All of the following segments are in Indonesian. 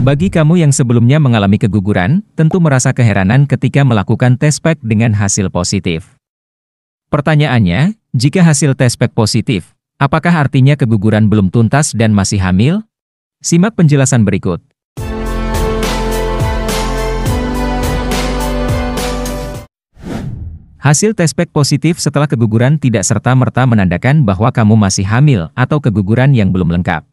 Bagi kamu yang sebelumnya mengalami keguguran, tentu merasa keheranan ketika melakukan tes pack e dengan hasil positif. Pertanyaannya, jika hasil tes pack e positif, apakah artinya keguguran belum tuntas dan masih hamil? Simak penjelasan berikut. Hasil tes pack e positif setelah keguguran tidak serta-merta menandakan bahwa kamu masih hamil atau keguguran yang belum lengkap.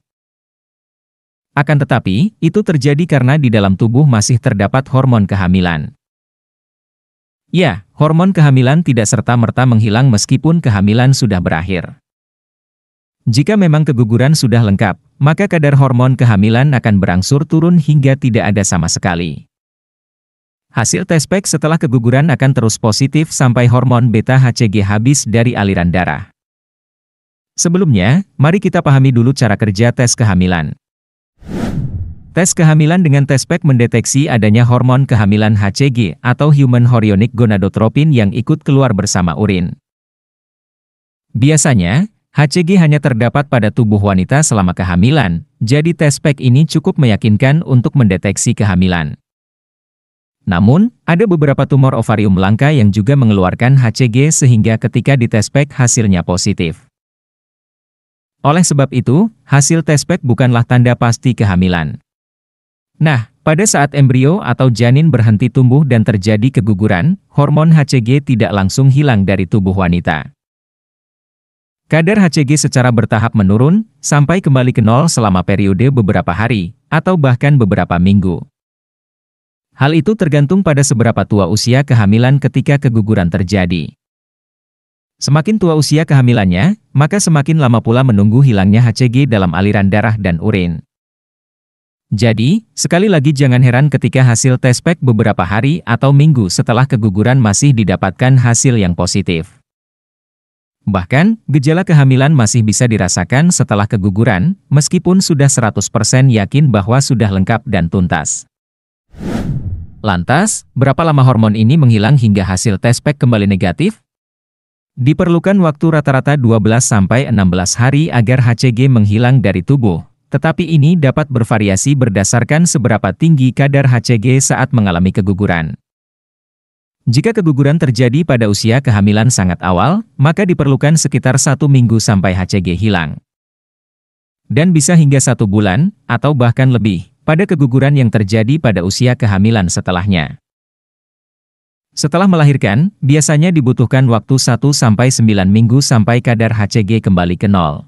Akan tetapi, itu terjadi karena di dalam tubuh masih terdapat hormon kehamilan. Ya, hormon kehamilan tidak serta-merta menghilang meskipun kehamilan sudah berakhir. Jika memang keguguran sudah lengkap, maka kadar hormon kehamilan akan berangsur turun hingga tidak ada sama sekali. Hasil tes pek setelah keguguran akan terus positif sampai hormon beta HCG habis dari aliran darah. Sebelumnya, mari kita pahami dulu cara kerja tes kehamilan. Tes kehamilan dengan tes PEG mendeteksi adanya hormon kehamilan HCG atau Human Chorionic Gonadotropin yang ikut keluar bersama urin. Biasanya, HCG hanya terdapat pada tubuh wanita selama kehamilan, jadi tes PEG ini cukup meyakinkan untuk mendeteksi kehamilan. Namun, ada beberapa tumor ovarium langka yang juga mengeluarkan HCG sehingga ketika dites PEG hasilnya positif. Oleh sebab itu, hasil tes PEG bukanlah tanda pasti kehamilan. Nah, pada saat embrio atau janin berhenti tumbuh dan terjadi keguguran, hormon HCG tidak langsung hilang dari tubuh wanita. Kadar HCG secara bertahap menurun, sampai kembali ke nol selama periode beberapa hari, atau bahkan beberapa minggu. Hal itu tergantung pada seberapa tua usia kehamilan ketika keguguran terjadi. Semakin tua usia kehamilannya, maka semakin lama pula menunggu hilangnya HCG dalam aliran darah dan urin. Jadi, sekali lagi jangan heran ketika hasil tes pack e beberapa hari atau minggu setelah keguguran masih didapatkan hasil yang positif. Bahkan, gejala kehamilan masih bisa dirasakan setelah keguguran, meskipun sudah 100% yakin bahwa sudah lengkap dan tuntas. Lantas, berapa lama hormon ini menghilang hingga hasil tes pack e kembali negatif? Diperlukan waktu rata-rata 12-16 hari agar HCG menghilang dari tubuh, tetapi ini dapat bervariasi berdasarkan seberapa tinggi kadar HCG saat mengalami keguguran. Jika keguguran terjadi pada usia kehamilan sangat awal, maka diperlukan sekitar satu minggu sampai HCG hilang. Dan bisa hingga satu bulan, atau bahkan lebih, pada keguguran yang terjadi pada usia kehamilan setelahnya. Setelah melahirkan, biasanya dibutuhkan waktu 1-9 minggu sampai kadar HCG kembali ke nol.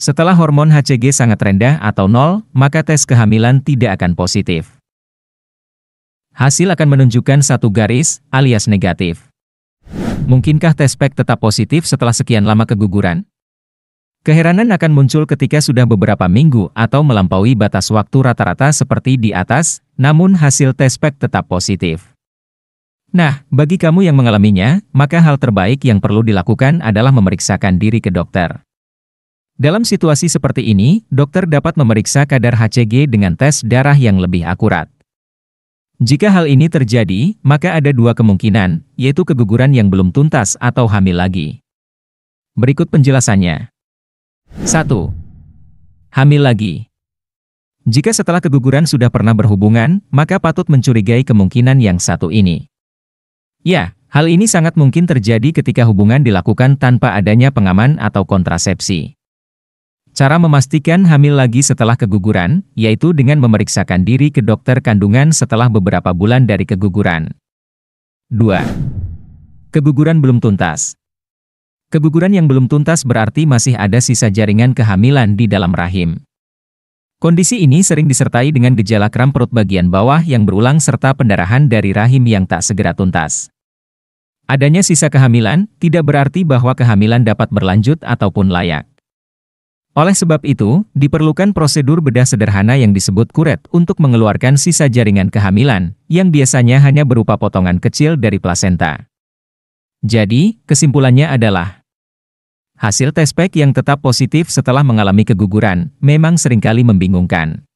Setelah hormon HCG sangat rendah atau nol, maka tes kehamilan tidak akan positif. Hasil akan menunjukkan satu garis, alias negatif. Mungkinkah tes PEG tetap positif setelah sekian lama keguguran? Keheranan akan muncul ketika sudah beberapa minggu atau melampaui batas waktu rata-rata seperti di atas, namun hasil tes PEG tetap positif. Nah, bagi kamu yang mengalaminya, maka hal terbaik yang perlu dilakukan adalah memeriksakan diri ke dokter. Dalam situasi seperti ini, dokter dapat memeriksa kadar HCG dengan tes darah yang lebih akurat. Jika hal ini terjadi, maka ada dua kemungkinan, yaitu keguguran yang belum tuntas atau hamil lagi. Berikut penjelasannya. 1. Hamil lagi. Jika setelah keguguran sudah pernah berhubungan, maka patut mencurigai kemungkinan yang satu ini. Ya, hal ini sangat mungkin terjadi ketika hubungan dilakukan tanpa adanya pengaman atau kontrasepsi. Cara memastikan hamil lagi setelah keguguran, yaitu dengan memeriksakan diri ke dokter kandungan setelah beberapa bulan dari keguguran. 2. Keguguran belum tuntas. Keguguran yang belum tuntas berarti masih ada sisa jaringan kehamilan di dalam rahim. Kondisi ini sering disertai dengan gejala kram perut bagian bawah yang berulang serta pendarahan dari rahim yang tak segera tuntas. Adanya sisa kehamilan tidak berarti bahwa kehamilan dapat berlanjut ataupun layak. Oleh sebab itu, diperlukan prosedur bedah sederhana yang disebut kuret untuk mengeluarkan sisa jaringan kehamilan, yang biasanya hanya berupa potongan kecil dari plasenta. Jadi, kesimpulannya adalah hasil tes pack yang tetap positif setelah mengalami keguguran memang seringkali membingungkan.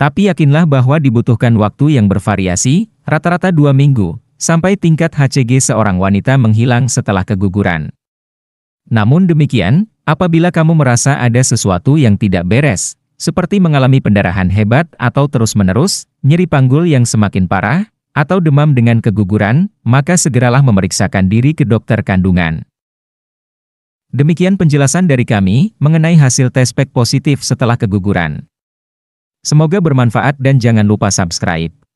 Tapi yakinlah bahwa dibutuhkan waktu yang bervariasi, rata-rata dua minggu, sampai tingkat HCG seorang wanita menghilang setelah keguguran. Namun demikian, Apabila kamu merasa ada sesuatu yang tidak beres, seperti mengalami pendarahan hebat atau terus-menerus, nyeri panggul yang semakin parah, atau demam dengan keguguran, maka segeralah memeriksakan diri ke dokter kandungan. Demikian penjelasan dari kami mengenai hasil tes PEK positif setelah keguguran. Semoga bermanfaat dan jangan lupa subscribe.